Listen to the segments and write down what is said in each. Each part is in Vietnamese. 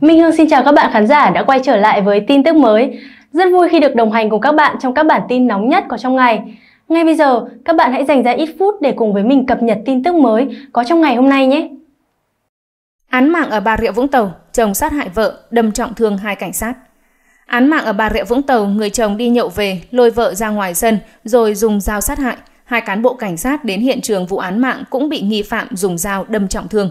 Minh Hương xin chào các bạn khán giả đã quay trở lại với tin tức mới. Rất vui khi được đồng hành cùng các bạn trong các bản tin nóng nhất có trong ngày. Ngay bây giờ, các bạn hãy dành ra ít phút để cùng với mình cập nhật tin tức mới có trong ngày hôm nay nhé. Án mạng ở Bà Rịa Vũng Tàu, chồng sát hại vợ, đâm trọng thương hai cảnh sát. Án mạng ở Bà Rịa Vũng Tàu, người chồng đi nhậu về, lôi vợ ra ngoài sân rồi dùng dao sát hại. Hai cán bộ cảnh sát đến hiện trường vụ án mạng cũng bị nghi phạm dùng dao đâm trọng thương.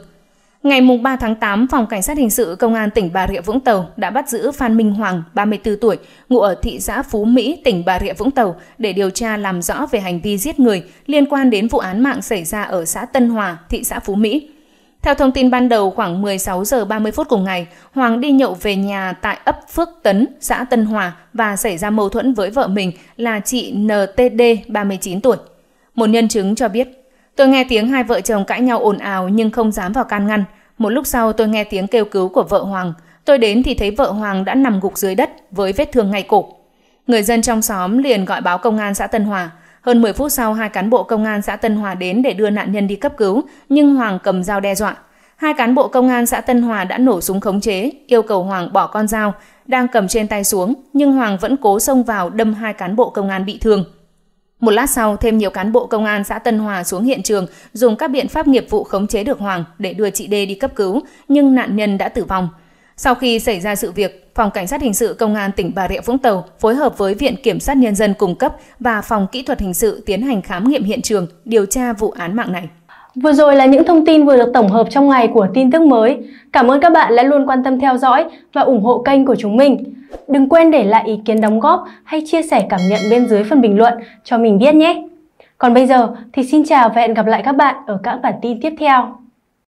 Ngày 3 tháng 8, Phòng Cảnh sát Hình sự Công an tỉnh Bà Rịa Vũng Tàu đã bắt giữ Phan Minh Hoàng, 34 tuổi, ngụ ở thị xã Phú Mỹ, tỉnh Bà Rịa Vũng Tàu để điều tra làm rõ về hành vi giết người liên quan đến vụ án mạng xảy ra ở xã Tân Hòa, thị xã Phú Mỹ. Theo thông tin ban đầu khoảng 16 giờ 30 phút cùng ngày, Hoàng đi nhậu về nhà tại ấp Phước Tấn, xã Tân Hòa và xảy ra mâu thuẫn với vợ mình là chị NTD, 39 tuổi. Một nhân chứng cho biết, tôi nghe tiếng hai vợ chồng cãi nhau ồn ào nhưng không dám vào can ngăn – một lúc sau tôi nghe tiếng kêu cứu của vợ Hoàng. Tôi đến thì thấy vợ Hoàng đã nằm gục dưới đất với vết thương ngay cổ. Người dân trong xóm liền gọi báo công an xã Tân Hòa. Hơn 10 phút sau, hai cán bộ công an xã Tân Hòa đến để đưa nạn nhân đi cấp cứu, nhưng Hoàng cầm dao đe dọa. Hai cán bộ công an xã Tân Hòa đã nổ súng khống chế, yêu cầu Hoàng bỏ con dao, đang cầm trên tay xuống, nhưng Hoàng vẫn cố xông vào đâm hai cán bộ công an bị thương. Một lát sau, thêm nhiều cán bộ công an xã Tân Hòa xuống hiện trường, dùng các biện pháp nghiệp vụ khống chế được Hoàng để đưa chị Đê đi cấp cứu, nhưng nạn nhân đã tử vong. Sau khi xảy ra sự việc, Phòng Cảnh sát Hình sự Công an tỉnh Bà Rịa Vũng Tàu phối hợp với Viện Kiểm sát Nhân dân cung cấp và Phòng Kỹ thuật Hình sự tiến hành khám nghiệm hiện trường, điều tra vụ án mạng này. Vừa rồi là những thông tin vừa được tổng hợp trong ngày của tin tức mới. Cảm ơn các bạn đã luôn quan tâm theo dõi và ủng hộ kênh của chúng mình. Đừng quên để lại ý kiến đóng góp hay chia sẻ cảm nhận bên dưới phần bình luận cho mình biết nhé. Còn bây giờ thì xin chào và hẹn gặp lại các bạn ở các bản tin tiếp theo.